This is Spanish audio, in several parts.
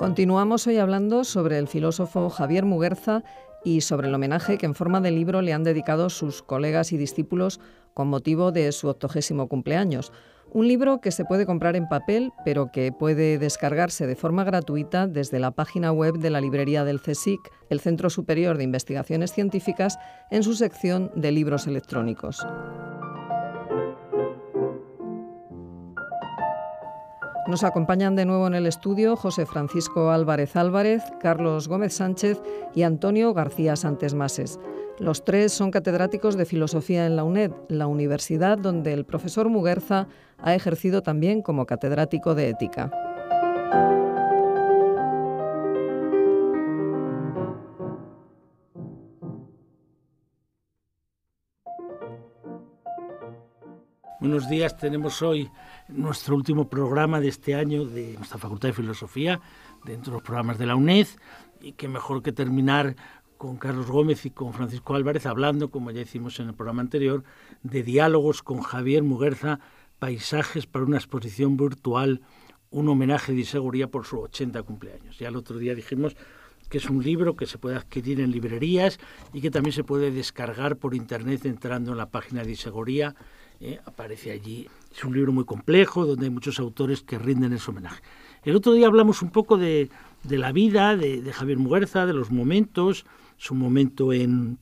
Continuamos hoy hablando sobre el filósofo Javier Muguerza y sobre el homenaje que en forma de libro le han dedicado sus colegas y discípulos con motivo de su octogésimo cumpleaños. Un libro que se puede comprar en papel, pero que puede descargarse de forma gratuita desde la página web de la librería del CSIC, el Centro Superior de Investigaciones Científicas, en su sección de libros electrónicos. Nos acompañan de nuevo en el estudio José Francisco Álvarez Álvarez, Carlos Gómez Sánchez y Antonio García Santes Mases. Los tres son catedráticos de filosofía en la UNED, la universidad donde el profesor Muguerza ha ejercido también como catedrático de ética. Buenos días, tenemos hoy nuestro último programa de este año de nuestra Facultad de Filosofía, dentro de los programas de la UNED, y qué mejor que terminar con Carlos Gómez y con Francisco Álvarez hablando, como ya hicimos en el programa anterior, de diálogos con Javier Muguerza, paisajes para una exposición virtual, un homenaje de seguridad por su 80 cumpleaños. Ya el otro día dijimos que es un libro que se puede adquirir en librerías y que también se puede descargar por internet entrando en la página de inseguridad ¿eh? aparece allí. Es un libro muy complejo donde hay muchos autores que rinden ese homenaje. El otro día hablamos un poco de, la vida de, Javier Muguerza, de los momentos, su momento en,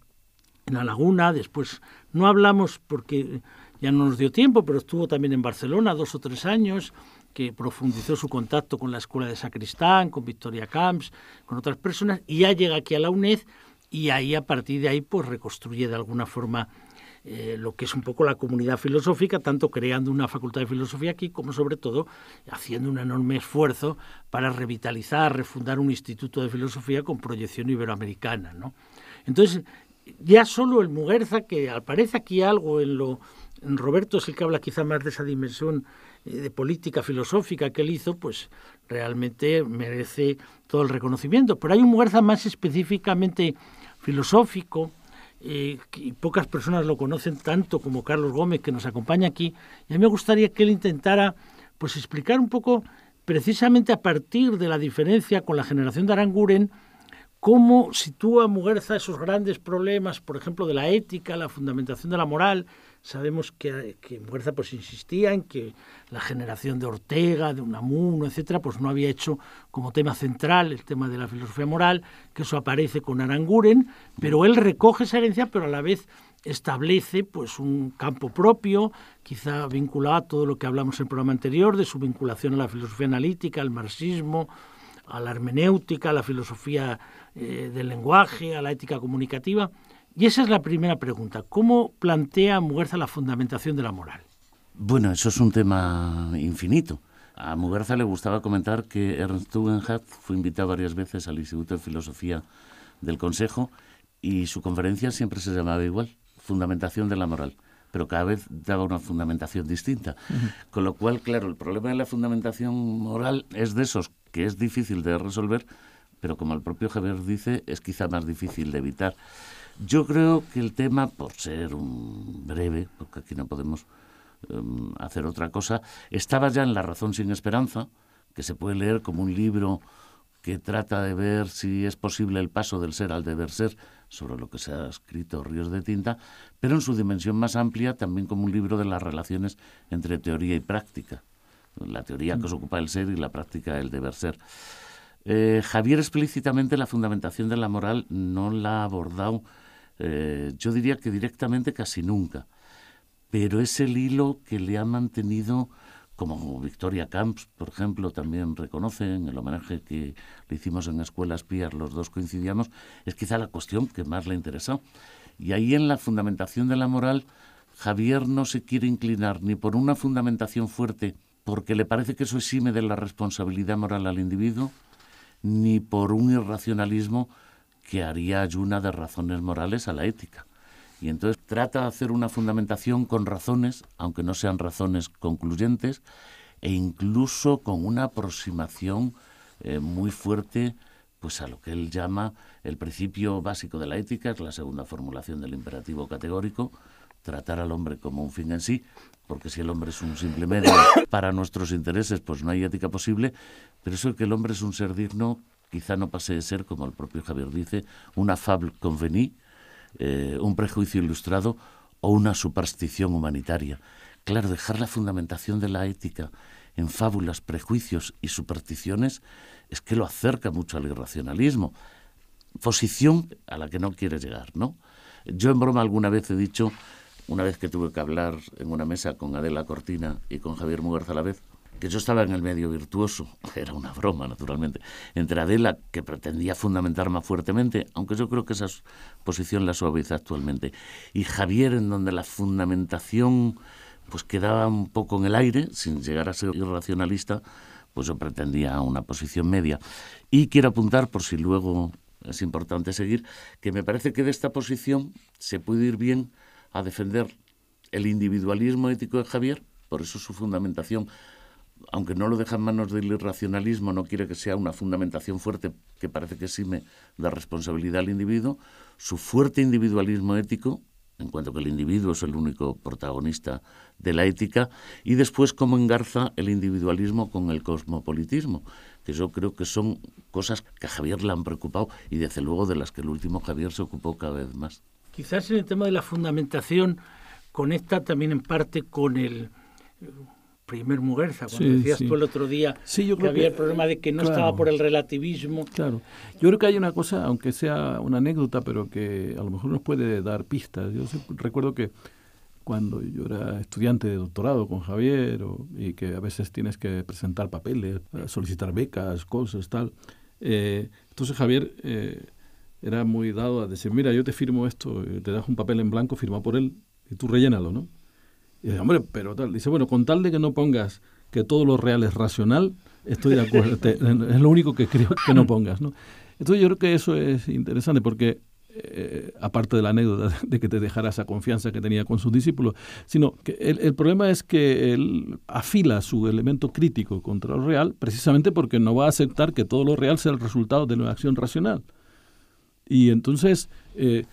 La Laguna, después no hablamos porque ya no nos dio tiempo, pero estuvo también en Barcelona dos o tres años, que profundizó su contacto con la Escuela de Sacristán, con Victoria Camps, con otras personas, y ya llega aquí a la UNED y ahí a partir de ahí pues reconstruye de alguna forma eh, lo que es un poco la comunidad filosófica, tanto creando una facultad de filosofía aquí como sobre todo haciendo un enorme esfuerzo para revitalizar, refundar un instituto de filosofía con proyección iberoamericana. Entonces, ya solo el Muguerza, que aparece aquí algo en lo... En Roberto es el que habla quizá más de esa dimensión eh, de política filosófica que él hizo, pues realmente merece todo el reconocimiento. Pero hay un Muguerza más específicamente filosófico, eh, y pocas personas lo conocen tanto como Carlos Gómez, que nos acompaña aquí, y a mí me gustaría que él intentara pues explicar un poco, precisamente a partir de la diferencia con la generación de Aranguren, cómo sitúa Muguerza esos grandes problemas, por ejemplo, de la ética, la fundamentación de la moral. Sabemos que, que Muguerza pues, insistía en que la generación de Ortega, de Unamuno, etc., pues no había hecho como tema central el tema de la filosofía moral, que eso aparece con Aranguren, pero él recoge esa herencia, pero a la vez establece pues un campo propio, quizá vinculado a todo lo que hablamos en el programa anterior, de su vinculación a la filosofía analítica, al marxismo, a la hermenéutica, a la filosofía eh, del lenguaje, a la ética comunicativa. Y esa es la primera pregunta. ¿Cómo plantea Muguerza la fundamentación de la moral? Bueno, eso es un tema infinito. A Muguerza le gustaba comentar que Ernst Tugendhat fue invitado varias veces al Instituto de Filosofía del Consejo y su conferencia siempre se llamaba igual, Fundamentación de la Moral pero cada vez daba una fundamentación distinta. Con lo cual, claro, el problema de la fundamentación moral es de esos que es difícil de resolver pero como el propio Javier dice, es quizá más difícil de evitar. Yo creo que el tema, por ser un breve, porque aquí no podemos em, hacer otra cosa, estaba ya en La razón sin esperanza, que se puede leer como un libro que trata de ver si es posible el paso del ser al deber ser, sobre lo que se ha escrito Ríos de Tinta, pero en su dimensión más amplia también como un libro de las relaciones entre teoría y práctica, la teoría que os ocupa el ser y la práctica el deber ser. Eh, Javier explícitamente la fundamentación de la moral no la ha abordado, eh, yo diría que directamente casi nunca, pero es el hilo que le ha mantenido, como Victoria Camps, por ejemplo, también reconoce en el homenaje que le hicimos en Escuelas Pías, los dos coincidíamos, es quizá la cuestión que más le interesó. Y ahí en la fundamentación de la moral, Javier no se quiere inclinar ni por una fundamentación fuerte porque le parece que eso exime de la responsabilidad moral al individuo, ni por un irracionalismo que haría ayuna de razones morales a la ética. Y entonces trata de hacer una fundamentación con razones, aunque no sean razones concluyentes, e incluso con una aproximación eh, muy fuerte pues a lo que él llama el principio básico de la ética, es la segunda formulación del imperativo categórico, tratar al hombre como un fin en sí, porque si el hombre es un simple medio para nuestros intereses, pues no hay ética posible, pero eso de que el hombre es un ser digno quizá no pase de ser, como el propio Javier dice, una fable conveni, eh, un prejuicio ilustrado o una superstición humanitaria. Claro, dejar la fundamentación de la ética en fábulas, prejuicios y supersticiones es que lo acerca mucho al irracionalismo, posición a la que no quiere llegar, ¿no? Yo en broma alguna vez he dicho una vez que tuve que hablar en una mesa con Adela Cortina y con Javier Muguerza a la vez, que yo estaba en el medio virtuoso, era una broma naturalmente, entre Adela, que pretendía fundamentar más fuertemente, aunque yo creo que esa posición la suaviza actualmente, y Javier, en donde la fundamentación pues quedaba un poco en el aire, sin llegar a ser irracionalista, pues yo pretendía una posición media. Y quiero apuntar, por si luego es importante seguir, que me parece que de esta posición se puede ir bien a defender el individualismo ético de Javier, por eso su fundamentación, aunque no lo deja en manos del irracionalismo, no quiere que sea una fundamentación fuerte que parece que me la responsabilidad al individuo, su fuerte individualismo ético, en cuanto que el individuo es el único protagonista de la ética, y después cómo engarza el individualismo con el cosmopolitismo, que yo creo que son cosas que a Javier le han preocupado y desde luego de las que el último Javier se ocupó cada vez más. Quizás en el tema de la fundamentación conecta también en parte con el eh, primer mujer, cuando decías tú el otro día que, había el problema de que no estaba por el relativismo. Claro, yo creo que hay una cosa, aunque sea una anécdota, pero que a lo mejor nos puede dar pistas. Yo recuerdo que cuando yo era estudiante de doctorado con Javier y que a veces tienes que presentar papeles, eh, solicitar becas, cosas, tal. Eh, entonces Javier era muy dado a decir, mira, yo te firmo esto, eh, te das un papel en blanco firmado por él y tú rellénalo, ¿no? Y dice, hombre, pero tal. Dice, bueno, con tal de que no pongas que todo lo real es racional, estoy de acuerdo. es lo único que creo que no pongas, ¿no? Entonces yo creo que eso es interesante porque, eh, aparte de la anécdota de que te dejara esa confianza que tenía con sus discípulos, sino que el, el problema es que él afila su elemento crítico contra lo real precisamente porque no va a aceptar que todo lo real sea el resultado de una acción racional. Y entonces eh,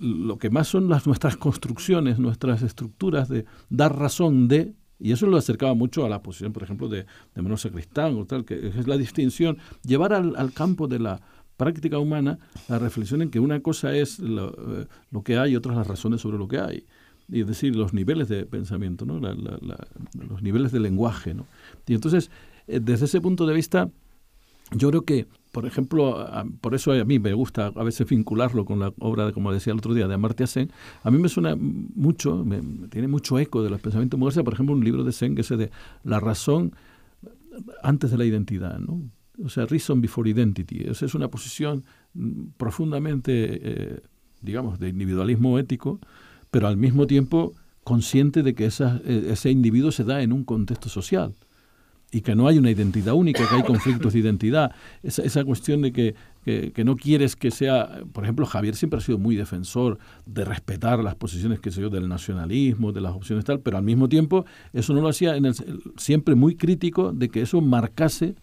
lo que más son las, nuestras construcciones, nuestras estructuras de dar razón de, y eso lo acercaba mucho a la posición, por ejemplo, de, de Manuel Sacristán o tal, que es la distinción, llevar al, campo de la práctica humana la reflexión en que una cosa es lo, eh, que hay y otra las razones sobre lo que hay y es decir, los niveles de pensamiento, ¿no? los niveles de lenguaje. ¿no? Y entonces, eh, desde ese punto de vista, yo creo que por ejemplo, por eso a mí me gusta a veces vincularlo con la obra, como decía el otro día, de Amartya Sen. A mí me suena mucho, me, tiene mucho eco de los pensamientos modernos, por ejemplo, un libro de Sen que es de La razón antes de la identidad, ¿no? O sea, reason before identity. Esa es una posición profundamente, eh, digamos, de individualismo ético, pero al mismo tiempo consciente de que eh, ese individuo se da en un contexto social y que no hay una identidad única, que hay conflictos de identidad. Esa, esa cuestión de que, que, no quieres que sea, por ejemplo, Javier siempre ha sido muy defensor de respetar las posiciones, que sé yo, del nacionalismo, de las opciones tal, pero al mismo tiempo eso no lo hacía en el, siempre muy crítico de que eso marcase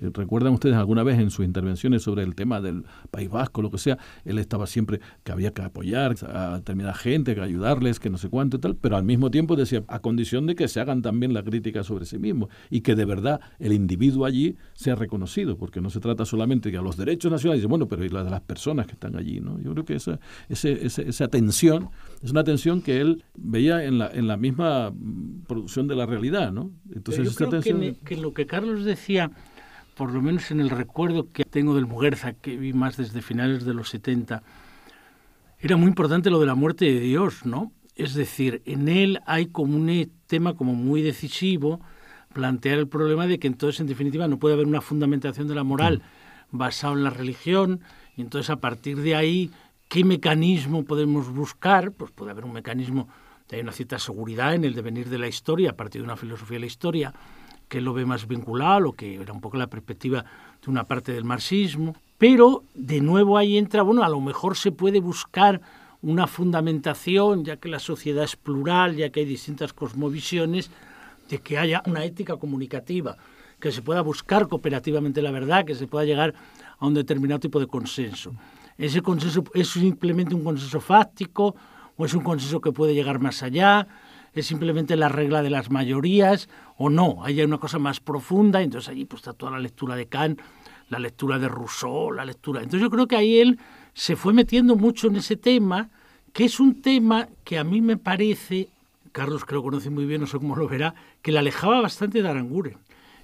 eh, Recuerdan ustedes alguna vez en sus intervenciones sobre el tema del País Vasco, lo que sea, él estaba siempre que había que apoyar a determinada gente, que ayudarles, que no sé cuánto y tal, pero al mismo tiempo decía, a condición de que se hagan también la crítica sobre sí mismo y que de verdad el individuo allí sea reconocido, porque no se trata solamente de los derechos nacionales, bueno, pero y las de las personas que están allí, ¿no? Yo creo que esa, esa, atención es una atención que él veía en la, en la misma mm, producción de la realidad, ¿no? Entonces, esa que lo que Carlos decía por lo menos en el recuerdo que tengo del Muguerza, que vi más desde finales de los 70, era muy importante lo de la muerte de Dios, ¿no? Es decir, en él hay como un eh, tema como muy decisivo, plantear el problema de que entonces, en definitiva, no puede haber una fundamentación de la moral basada en la religión, y entonces a partir de ahí, ¿qué mecanismo podemos buscar? Pues puede haber un mecanismo, hay una cierta seguridad en el devenir de la historia, a partir de una filosofía de la historia, que lo ve más vinculado, que era un poco la perspectiva de una parte del marxismo. Pero de nuevo ahí entra, bueno, a lo mejor se puede buscar una fundamentación, ya que la sociedad es plural, ya que hay distintas cosmovisiones, de que haya una ética comunicativa, que se pueda buscar cooperativamente la verdad, que se pueda llegar a un determinado tipo de consenso. Ese consenso es simplemente un consenso fáctico o es un consenso que puede llegar más allá, es simplemente la regla de las mayorías o no, hay una cosa más profunda, entonces allí pues, está toda la lectura de Kant, la lectura de Rousseau, la lectura... Entonces yo creo que ahí él se fue metiendo mucho en ese tema, que es un tema que a mí me parece, Carlos que lo conoce muy bien, no sé cómo lo verá, que le alejaba bastante de Aranguren.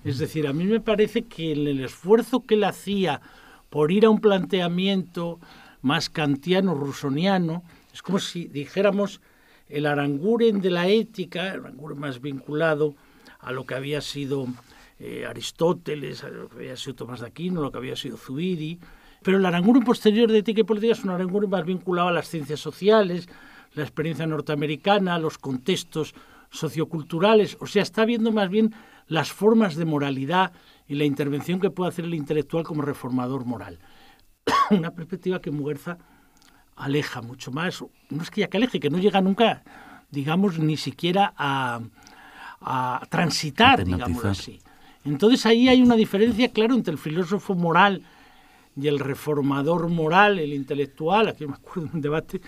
Es decir, a mí me parece que el esfuerzo que él hacía por ir a un planteamiento más kantiano, rusoniano, es como si dijéramos el Aranguren de la ética, el Aranguren más vinculado a lo que había sido eh, Aristóteles, a lo que había sido Tomás de Aquino, a lo que había sido Zubiri, pero el Aranguren posterior de ética y política es un Aranguren más vinculado a las ciencias sociales, la experiencia norteamericana, los contextos socioculturales, o sea, está viendo más bien las formas de moralidad y la intervención que puede hacer el intelectual como reformador moral. Una perspectiva que Muguerza aleja mucho más, no es que ya que aleje, que no llega nunca, digamos, ni siquiera a, a transitar, digamos así. Entonces ahí hay una diferencia, claro, entre el filósofo moral y el reformador moral, el intelectual, aquí me acuerdo de un debate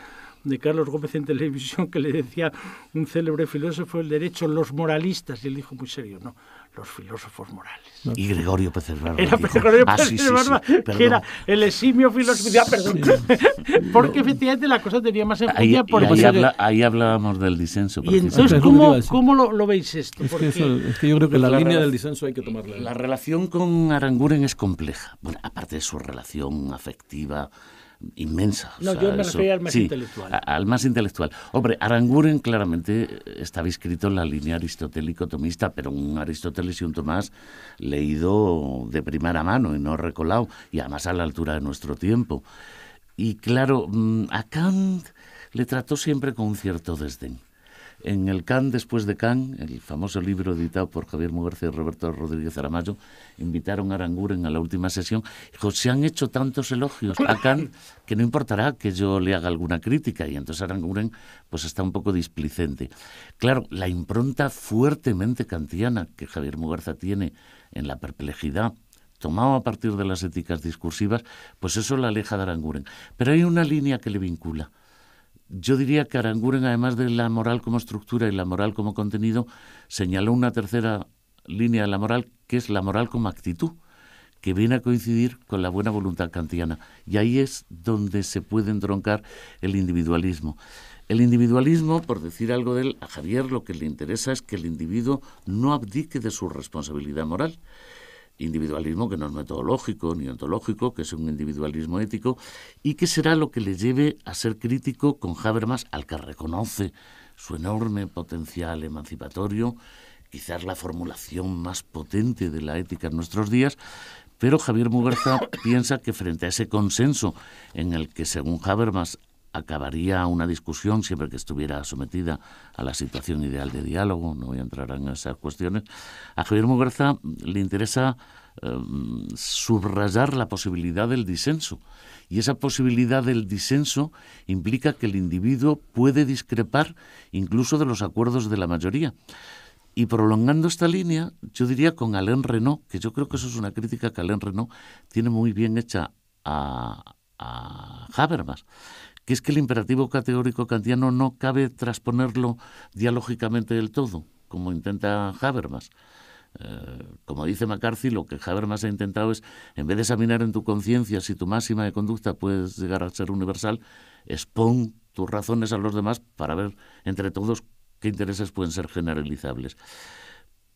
de Carlos Gómez en televisión que le decía un célebre filósofo el derecho, los moralistas, y él dijo muy serio, no, los filósofos morales. Y Gregorio Pérez Barba. Era Gregorio ah, Pérez que era el eximio filósofo. perdón. Porque efectivamente la cosa tenía más enjundia. Ahí, ahí, ahí, hablábamos del disenso. ¿Y entonces cómo, cómo lo, veis esto? Es que, yo creo que la, la línea del disenso hay que tomarla. La relación con Aranguren es compleja. Bueno, aparte de su relación afectiva inmensa. No, yo me refiero al más intelectual. Al más intelectual. Hombre, Aranguren claramente estaba inscrito en la línea aristotélico-tomista, pero un Aristóteles y un Tomás leído de primera mano y no recolado, y además a la altura de nuestro tiempo. Y claro, mm, a Kant le trató siempre con un cierto desdén en el Can después de Can, el famoso libro editado por Javier Muguerza y Roberto Rodríguez Aramayo, invitaron a Aranguren a la última sesión. Dijo, se han hecho tantos elogios a Can que no importará que yo le haga alguna crítica. Y entonces Aranguren pues está un poco displicente. Claro, la impronta fuertemente kantiana que Javier Mugarza tiene en la perplejidad tomado a partir de las éticas discursivas, pues eso la aleja de Aranguren. Pero hay una línea que le vincula yo diría que Aranguren, además de la moral como estructura y la moral como contenido, señaló una tercera línea de la moral, que es la moral como actitud, que viene a coincidir con la buena voluntad kantiana. Y ahí es donde se puede entroncar el individualismo. El individualismo, por decir algo de él, a Javier lo que le interesa es que el individuo no abdique de su responsabilidad moral individualismo que no es metodológico ni ontológico, que es un individualismo ético, y que será lo que le lleve a ser crítico con Habermas, al que reconoce su enorme potencial emancipatorio, quizás la formulación más potente de la ética en nuestros días, pero Javier Muguerza piensa que frente a ese consenso en el que, según Habermas, acabaría una discusión siempre que estuviera sometida a la situación ideal de diálogo, no voy a entrar en esas cuestiones. A Javier Muguerza le interesa em, subrayar la posibilidad del disenso y esa posibilidad del disenso implica que el individuo puede discrepar incluso de los acuerdos de la mayoría. Y prolongando esta línea, yo diría con Alain Renault, que yo creo que eso es una crítica que Alain Renault tiene muy bien hecha a, a Habermas que es que el imperativo categórico kantiano no cabe trasponerlo dialógicamente del todo, como intenta Habermas. Eh, como dice McCarthy, lo que Habermas ha intentado es, en vez de examinar en tu conciencia si tu máxima de conducta puede llegar a ser universal, expon tus razones a los demás para ver entre todos qué intereses pueden ser generalizables.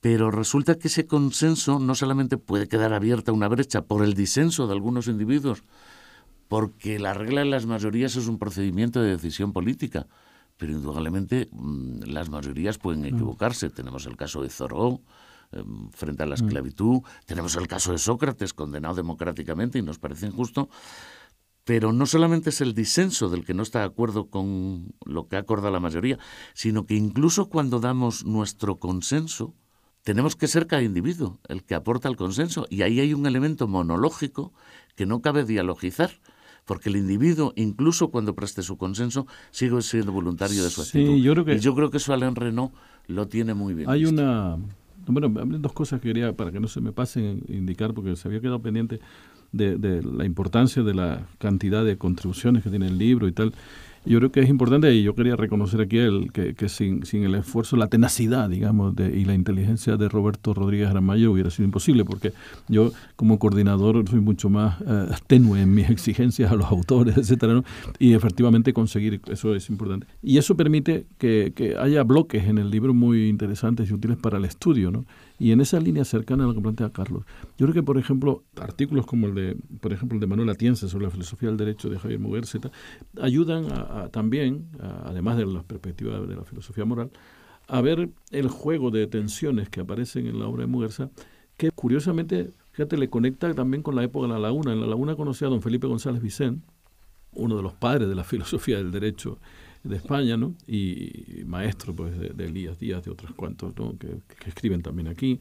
Pero resulta que ese consenso no solamente puede quedar abierta una brecha por el disenso de algunos individuos, porque la regla de las mayorías es un procedimiento de decisión política, pero indudablemente mm, las mayorías pueden mm. equivocarse. Tenemos el caso de Zoró eh, frente a la mm. esclavitud, tenemos el caso de Sócrates condenado democráticamente y nos parece injusto, pero no solamente es el disenso del que no está de acuerdo con lo que acorda la mayoría, sino que incluso cuando damos nuestro consenso, tenemos que ser cada individuo el que aporta el consenso. Y ahí hay un elemento monológico que no cabe dialogizar, porque el individuo, incluso cuando preste su consenso, sigue siendo voluntario de su actitud. y yo creo que eso Alain Renault lo tiene muy bien. Hay una. Bueno, dos cosas que quería, para que no se me pasen, indicar, porque se había quedado pendiente de, de la importancia de la cantidad de contribuciones que tiene el libro y tal yo creo que es importante y yo quería reconocer aquí el, que, sin, sin, el esfuerzo, la tenacidad, digamos, de, y la inteligencia de Roberto Rodríguez Aramayo hubiera sido imposible, porque yo como coordinador soy mucho más eh, tenue en mis exigencias a los autores, etcétera, y efectivamente conseguir eso es importante. Y eso permite que, haya bloques en el libro muy interesantes y útiles para el estudio, ¿no? Y en esa línea cercana a lo que plantea Carlos, yo creo que, por ejemplo, artículos como el de, por ejemplo, de Manuel Atienza sobre la filosofía del derecho de Javier Muguerza, ayudan a, también, además de la perspectiva de la filosofía moral, a ver el juego de tensiones que aparecen en la obra de Muguerza, que curiosamente, fíjate, le conecta también con la época de la Laguna. En la Laguna conocía a don Felipe González Vicent, uno de los padres de la filosofía del derecho de España, ¿no? Y, maestro, pues, de, Elías Díaz, de otros cuantos, ¿no? que, que escriben también aquí.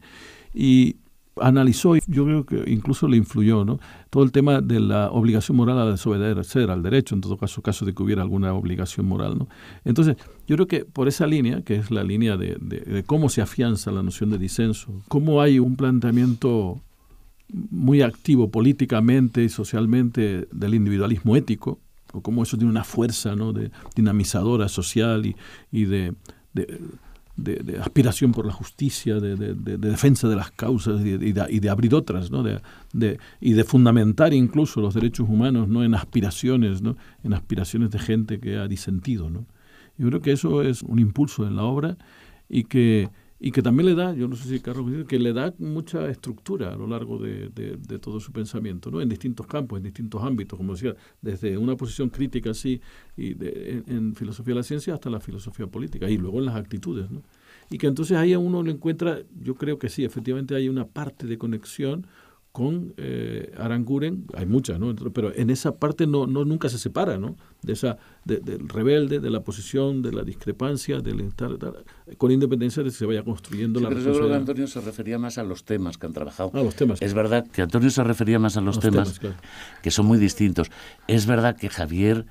Y analizó, y yo creo que incluso le influyó, ¿no? todo el tema de la obligación moral a desobedecer al derecho, en todo caso, caso de que hubiera alguna obligación moral. ¿no? Entonces, yo creo que por esa línea, que es la línea de, cómo se afianza la noción de disenso, cómo hay un planteamiento muy activo políticamente y socialmente del individualismo ético, o cómo eso tiene una fuerza ¿no? de dinamizadora social y, y de de, aspiración por la justicia, de, defensa de las causas y, de, abrir otras, ¿no? y de fundamentar incluso los derechos humanos no en aspiraciones, ¿no? en aspiraciones de gente que ha disentido. ¿no? Yo creo que eso es un impulso en la obra y que y que también le da, yo no sé si Carlos que le da mucha estructura a lo largo de, todo su pensamiento, ¿no? en distintos campos, en distintos ámbitos, como decía, desde una posición crítica así y en, filosofía de la ciencia hasta la filosofía política, y luego en las actitudes. ¿no? Y que entonces ahí a uno le encuentra, yo creo que sí, efectivamente hay una parte de conexión con eh, Aranguren, hay muchas, ¿no? pero en esa parte no, no nunca se separa ¿no? de esa, del rebelde, de la posición, de la discrepancia, del con independencia de que se vaya construyendo la pero Antonio se refería más a los temas que han trabajado. Ah, es verdad que Antonio se refería más a los, temas, que son muy distintos. Es verdad que Javier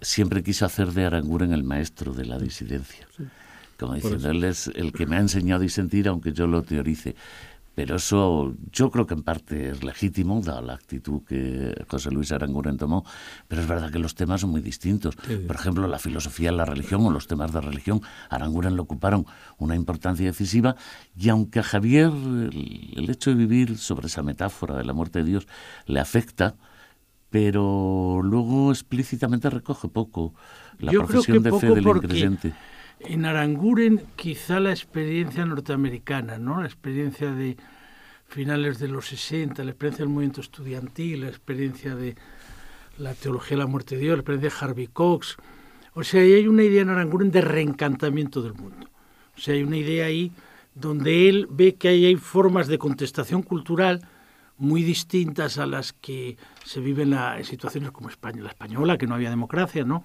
siempre quiso hacer de Aranguren el maestro de la disidencia. Como diciendo, él es el que me ha enseñado a sentir, aunque yo lo teorice. Pero eso yo creo que en parte es legítimo, dada la actitud que José Luis Aranguren tomó, pero es verdad que los temas son muy distintos. Por ejemplo, la filosofía, la religión o los temas de religión, Aranguren le ocuparon una importancia decisiva y aunque a Javier el, hecho de vivir sobre esa metáfora de la muerte de Dios le afecta, pero luego explícitamente recoge poco la profesión de fe del porque en Aranguren quizá la experiencia norteamericana, ¿no? La experiencia de finales de los 60, la experiencia del movimiento estudiantil, la experiencia de la teología de la muerte de Dios, la experiencia de Harvey Cox. O sea, hay una idea en Aranguren de reencantamiento del mundo. O sea, hay una idea ahí donde él ve que ahí hay formas de contestación cultural muy distintas a las que se viven en, situaciones como España, la española, que no había democracia, ¿no?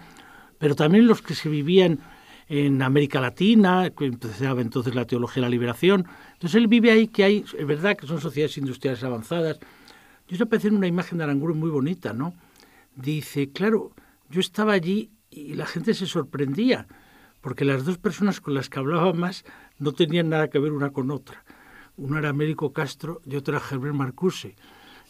Pero también los que se vivían en América Latina, empezaba entonces la teología de la liberación. Entonces él vive ahí que hay, es verdad que son sociedades industriales avanzadas. Yo aparece en una imagen de Aranguren muy bonita, ¿no? Dice, claro, yo estaba allí y la gente se sorprendía, porque las dos personas con las que hablaba más no tenían nada que ver una con otra. Una era Américo Castro y otra era Herbert Marcuse.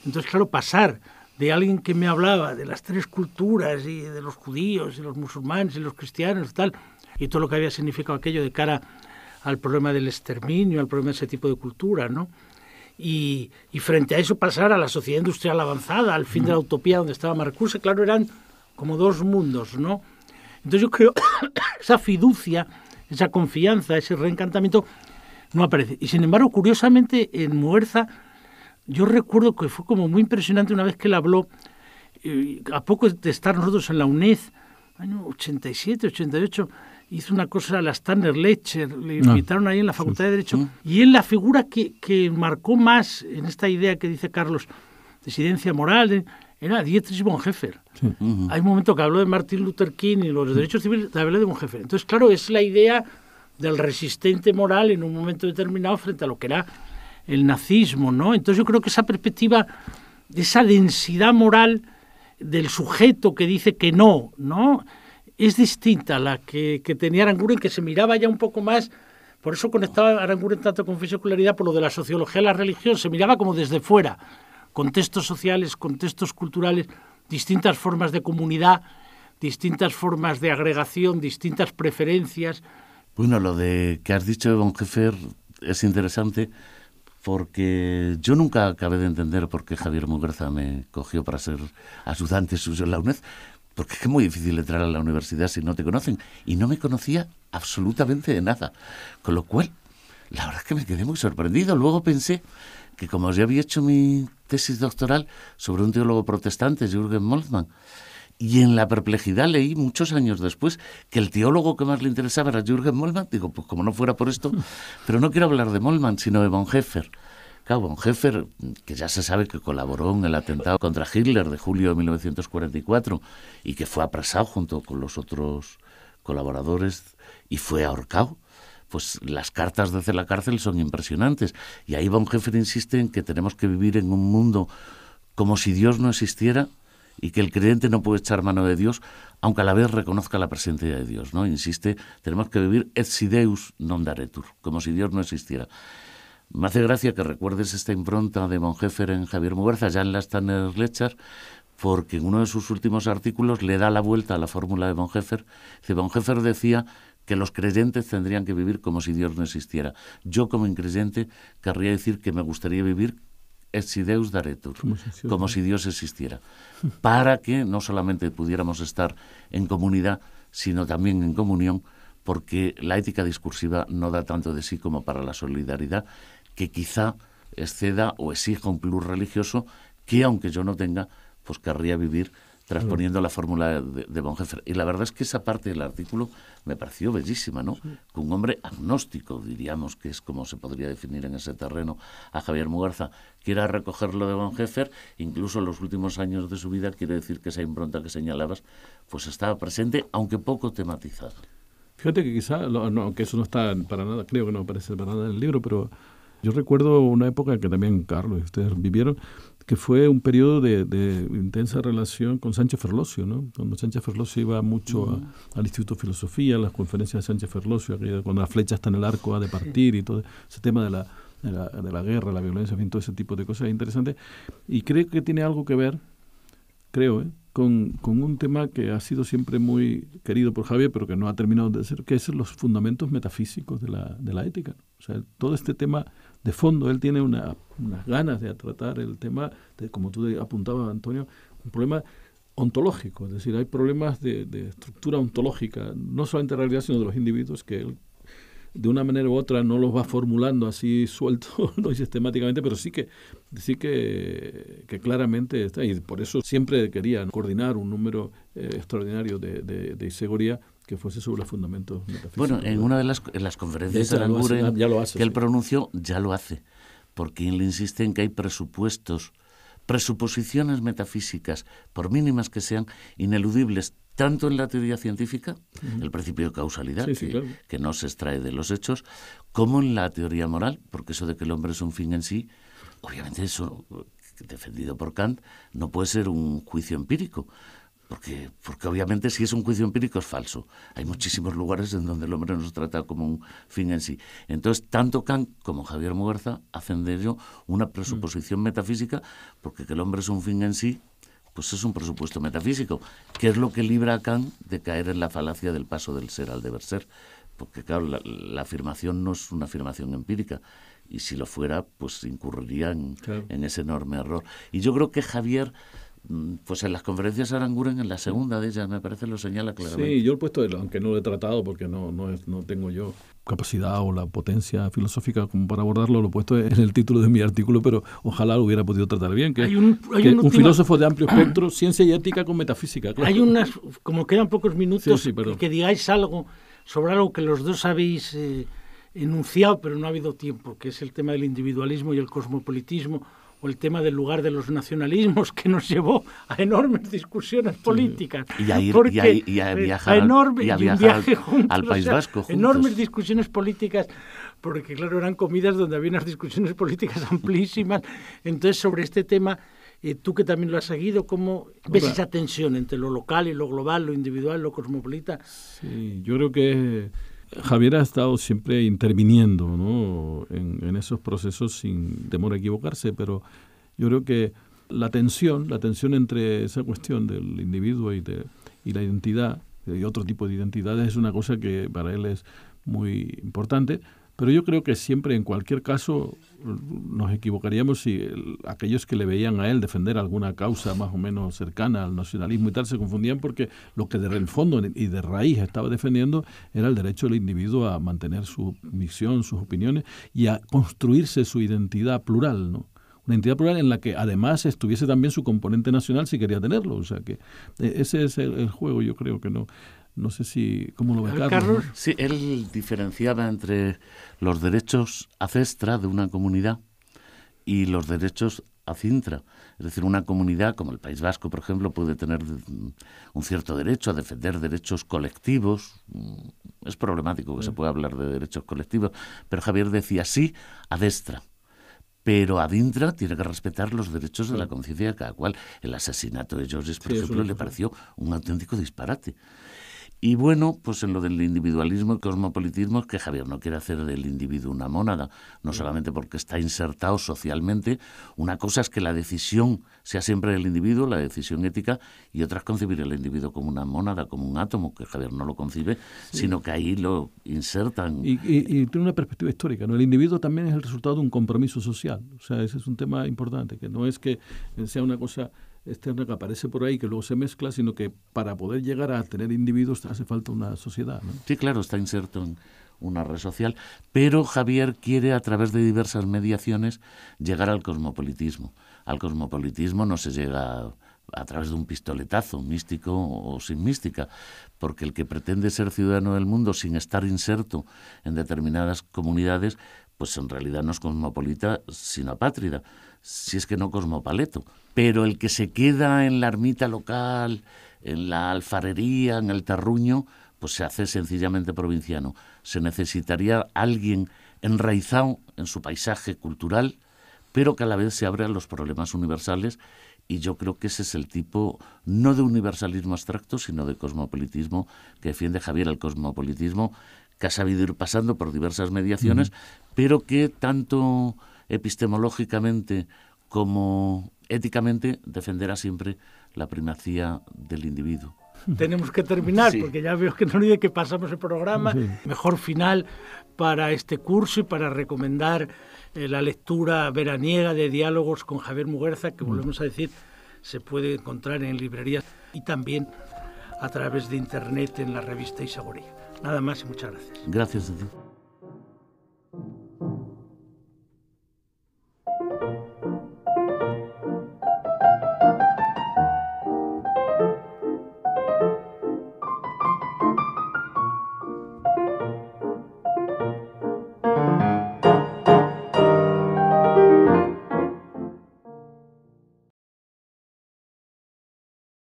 Entonces, claro, pasar de alguien que me hablaba de las tres culturas y de los judíos y los musulmanes y los cristianos y tal, y todo lo que había significado aquello de cara al problema del exterminio, al problema de ese tipo de cultura, ¿no? Y, frente a eso pasar a la sociedad industrial avanzada, al fin de la mm. utopía donde estaba Marcuse, claro, eran como dos mundos, ¿no? Entonces yo creo esa fiducia, esa confianza, ese reencantamiento no aparece. Y sin embargo, curiosamente, en Muerza, yo recuerdo que fue como muy impresionante una vez que él habló, eh, a poco de estar nosotros en la UNED, año 87, 88, hizo una cosa a la Stanner Lecher, le ah, invitaron ahí en la Facultad de Derecho, y él la figura que, que marcó más en esta idea que dice Carlos, disidencia moral, era Dietrich Bonhoeffer. Hay un momento que habló de Martin Luther King y los derechos civiles, habló de Bonhoeffer. Entonces, claro, es la idea del resistente moral en un momento determinado frente a lo que era el nazismo, ¿no? Entonces yo creo que esa perspectiva, esa densidad moral del sujeto que dice que no, ¿no? es distinta la que, que tenía Aranguren, que se miraba ya un poco más, por eso conectaba Aranguren tanto con fisicularidad, por lo de la sociología y la religión, se miraba como desde fuera, contextos sociales, contextos culturales, distintas formas de comunidad, distintas formas de agregación, distintas preferencias. Bueno, lo de que has dicho, don Jefer, es interesante porque yo nunca acabé de entender por qué Javier Muguerza me cogió para ser ayudante suyo en la UNED, porque es muy difícil entrar a la universidad si no te conocen. Y no me conocía absolutamente de nada. Con lo cual, la verdad es que me quedé muy sorprendido. Luego pensé que como ya había hecho mi tesis doctoral sobre un teólogo protestante, Jürgen Moltmann, y en la perplejidad leí muchos años después que el teólogo que más le interesaba era Jürgen Moltmann. Digo, pues como no fuera por esto, pero no quiero hablar de Moltmann, sino de von Heffer von Heffer, que ya se sabe que colaboró en el atentado contra Hitler de julio de 1944 y que fue apresado junto con los otros colaboradores y fue ahorcado, pues las cartas desde la cárcel son impresionantes. Y ahí von Heffer insiste en que tenemos que vivir en un mundo como si Dios no existiera y que el creyente no puede echar mano de Dios, aunque a la vez reconozca la presencia de Dios. ¿no? Insiste, tenemos que vivir et si Deus non daretur, como si Dios no existiera. Me hace gracia que recuerdes esta impronta de Heffer en Javier Muguerza, ya en las Tanner porque en uno de sus últimos artículos le da la vuelta a la fórmula de Bonheffer. Dice, Heffer decía que los creyentes tendrían que vivir como si Dios no existiera. Yo como increyente querría decir que me gustaría vivir et si Deus daretur, como si Dios existiera, para que no solamente pudiéramos estar en comunidad, sino también en comunión, porque la ética discursiva no da tanto de sí como para la solidaridad que quizá exceda o exija un plus religioso que aunque yo no tenga, pues querría vivir transponiendo la fórmula de, de Bonhoeffer. Y la verdad es que esa parte del artículo me pareció bellísima, ¿no? Que un hombre agnóstico, diríamos que es como se podría definir en ese terreno a Javier Mugarza, quiera recoger lo de Bonhoeffer, incluso en los últimos años de su vida, quiere decir que esa impronta que señalabas, pues estaba presente, aunque poco tematizada. Fíjate que quizá, no, que eso no está para nada, creo que no aparece para nada en el libro, pero yo recuerdo una época que también Carlos y ustedes vivieron, que fue un periodo de, intensa relación con Sánchez Ferlosio, ¿no? Cuando Sánchez Ferlosio iba mucho al Instituto de Filosofía, las conferencias de Sánchez Ferlosio, cuando la flecha está en el arco, ha de partir y todo ese tema de la, de la, guerra, la violencia, todo ese tipo de cosas interesantes. Y creo que tiene algo que ver, creo, ¿eh? Con, un tema que ha sido siempre muy querido por Javier, pero que no ha terminado de ser, que es los fundamentos metafísicos de la, de la ética. O sea, todo este tema de fondo él tiene unas ganas de tratar el tema, de, como tú apuntabas, Antonio, un problema ontológico, es decir, hay problemas de, estructura ontológica, no solamente de realidad, sino de los individuos que él de una manera u otra no los va formulando así suelto no sistemáticamente, pero sí que que, claramente está. Y por eso siempre querían coordinar un número eh, extraordinario de, de, de que fuese sobre el fundamento metafísico. Bueno, en una de las, las conferencias de, Aranguren que él pronunció, ya lo hace, porque él insiste en que hay presupuestos, presuposiciones metafísicas, por mínimas que sean, ineludibles tanto en la teoría científica, el principio de causalidad, que, no se extrae de los hechos, como en la teoría moral, porque eso de que el hombre es un fin en sí, obviamente eso, defendido por Kant, no puede ser un juicio empírico, porque, obviamente si es un juicio empírico es falso. Hay muchísimos lugares en donde el hombre nos trata como un fin en sí. Entonces, tanto Kant como Javier Muguerza hacen de ello una presuposición metafísica, porque que el hombre es un fin en sí, pues es un presupuesto metafísico, ¿Qué es lo que libra a Kant de caer en la falacia del paso del ser al deber ser. Porque, claro, la, afirmación no es una afirmación empírica, y si lo fuera, pues incurriría en ese enorme error. Y yo creo que Javier Mm, pues en las conferencias Aranguren, en la segunda de ellas, me parece, lo señala claramente. Sí, yo he puesto, aunque no lo he tratado porque no, tengo yo capacidad o la potencia filosófica como para abordarlo, lo he puesto en el título de mi artículo, pero ojalá lo hubiera podido tratar bien, que, hay un, filósofo de amplio espectro, ciencia y ética con metafísica. Hay unas, como quedan pocos minutos, que digáis algo sobre algo que los dos habéis eh, enunciado, pero no ha habido tiempo, que es el tema del individualismo y el cosmopolitismo o el tema del lugar de los nacionalismos que nos llevó a enormes discusiones políticas. Y a, viajar, al, País Vasco. enormes discusiones políticas, porque claro, eran comidas donde había unas discusiones políticas amplísimas. Entonces, sobre este tema, eh, tú que también lo has seguido, ¿cómo ves esa tensión entre lo local y lo global, lo individual, lo cosmopolita? Sí, yo creo que Javier ha estado siempre interviniendo ¿no? en, esos procesos sin temor a equivocarse, pero yo creo que la tensión, la tensión entre esa cuestión del individuo y, de, y la identidad y otro tipo de identidades es una cosa que para él es muy importante, pero yo creo que siempre, en cualquier caso, nos equivocaríamos si aquellos que le veían a él defender alguna causa más o menos cercana al nacionalismo y tal se confundían porque lo que de fondo y de raíz estaba defendiendo era el derecho del individuo a mantener su misión, sus opiniones y a construirse su identidad plural, ¿no? una identidad plural en la que además estuviese también su componente nacional si quería tenerlo. O sea que eh, ese es el juego, yo creo que no. No sé si. ¿Cómo lo ve Carlos? Sí, él diferenciaba entre los derechos a cestra de una comunidad y los derechos a cintra. Es decir, una comunidad como el País Vasco, por ejemplo, puede tener un cierto derecho a defender derechos colectivos. Mm, es problemático que se pueda hablar de derechos colectivos, pero Javier decía sí a destra. Pero a cintra tiene que respetar los derechos de la conciencia de cada cual. El asesinato de Georges, por ejemplo, le pareció un auténtico disparate. Y bueno, pues en lo del individualismo y cosmopolitismo es que Javier no quiere hacer del individuo una mónada, no mm. solamente porque está insertado socialmente. Una cosa es que la decisión sea siempre del individuo, la decisión ética, y otra es concebir el individuo como una mónada, como un átomo, que Javier no lo concibe, sino que ahí lo insertan. Y, y, tiene una perspectiva histórica, ¿no? El individuo también es el resultado de un compromiso social. O sea, ese es un tema importante, que no es que sea una cosa este que aparece por ahí, que luego se mezcla, sino que para poder llegar a tener individuos hace falta una sociedad. Sí, claro, está inserto en una red social, pero Javier quiere a través de diversas mediaciones llegar al cosmopolitismo. Al cosmopolitismo no se llega... a través de un pistoletazo místico o sin mística, porque el que pretende ser ciudadano del mundo sin estar inserto en determinadas comunidades, pues en realidad no es cosmopolita sino apátrida, si es que no cosmopaleto. Pero el que se queda en la ermita local, en la alfarería, en el terruño, pues se hace sencillamente provinciano. Se necesitaría alguien enraizado en su paisaje cultural, pero que a la vez se abre a los problemas universales y yo creo que ese es el tipo, no de universalismo abstracto, sino de cosmopolitismo que defiende Javier, el cosmopolitismo que ha sabido ir pasando por diversas mediaciones, pero que tanto epistemológicamente como éticamente defenderá siempre la primacía del individuo. Tenemos que terminar porque ya veo que no olvide que pasamos el programa. Mejor final para este curso y para recomendar eh, la lectura veraniega de diálogos con Javier Muguerza, que volvemos a decir se puede encontrar en librerías y también a través de internet en la revista Isagoría. Nada más y muchas gracias. Gracias a ti.